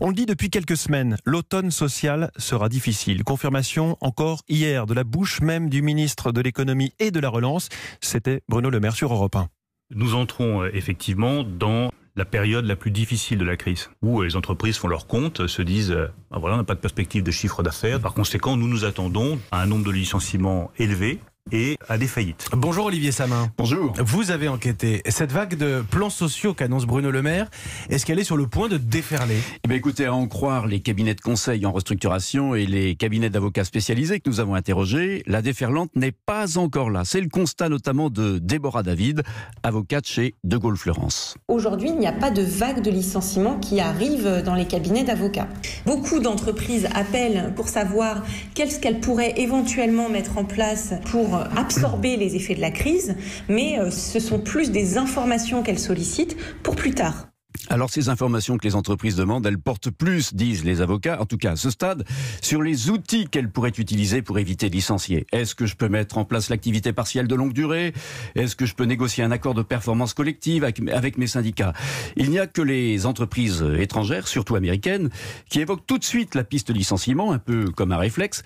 On le dit depuis quelques semaines, l'automne social sera difficile. Confirmation encore hier de la bouche même du ministre de l'économie et de la relance. C'était Bruno Le Maire sur Europe 1. Nous entrons euh, effectivement dans la période la plus difficile de la crise, où euh, les entreprises font leur compte, se disent euh, ah, voilà, on n'a pas de perspective de chiffre d'affaires. Par conséquent, nous nous attendons à un nombre de licenciements élevé et à des faillites. Bonjour Olivier Samin. Bonjour. Vous avez enquêté. Cette vague de plans sociaux qu'annonce Bruno Le Maire, est-ce qu'elle est sur le point de déferler eh Écoutez, à en croire les cabinets de conseil en restructuration et les cabinets d'avocats spécialisés que nous avons interrogés, la déferlante n'est pas encore là. C'est le constat notamment de Déborah David, avocate chez De Gaulle Florence. Aujourd'hui, il n'y a pas de vague de licenciements qui arrive dans les cabinets d'avocats. Beaucoup d'entreprises appellent pour savoir qu'est-ce qu'elles pourraient éventuellement mettre en place pour euh, absorber les effets de la crise, mais euh, ce sont plus des informations qu'elles sollicitent pour plus tard. Alors ces informations que les entreprises demandent, elles portent plus, disent les avocats, en tout cas à ce stade, sur les outils qu'elles pourraient utiliser pour éviter de licencier. Est-ce que je peux mettre en place l'activité partielle de longue durée Est-ce que je peux négocier un accord de performance collective avec, mes syndicats Il n'y a que les entreprises euh, étrangères, surtout américaines, qui évoquent tout de suite la piste licenciement, un peu comme un réflexe,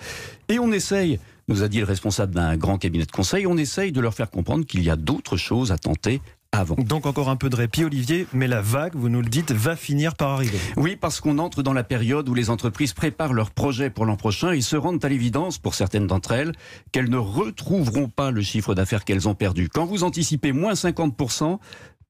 et on essaye nous a dit le responsable d'un grand cabinet de conseil, on essaye de leur faire comprendre qu'il y a d'autres choses à tenter avant. Donc encore un peu de répit, Olivier, mais la vague, vous nous le dites, va finir par arriver. Oui, parce qu'on entre dans la période où les entreprises préparent leurs projets pour l'an prochain et se rendent à l'évidence, pour certaines d'entre elles, qu'elles ne retrouveront pas le chiffre d'affaires qu'elles ont perdu. Quand vous anticipez moins 50%,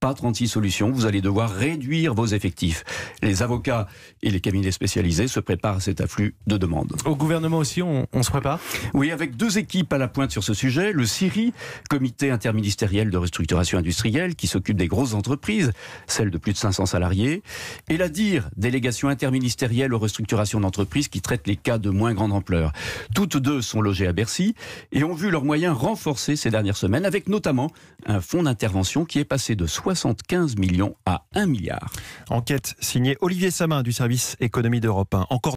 pas 36 solutions. Vous allez devoir réduire vos effectifs. Les avocats et les cabinets spécialisés se préparent à cet afflux de demandes. Au gouvernement aussi, on, se prépare Oui, avec deux équipes à la pointe sur ce sujet. Le CIRI, Comité interministériel de restructuration industrielle, qui s'occupe des grosses entreprises, celles de plus de 500 salariés, et la DIR, délégation interministérielle aux restructurations d'entreprises, qui traite les cas de moins grande ampleur. Toutes deux sont logées à Bercy et ont vu leurs moyens renforcés ces dernières semaines, avec notamment un fonds d'intervention qui est passé de 60 75 millions à 1 milliard. Enquête signée Olivier Samin du service économie d'Europe 1. Encore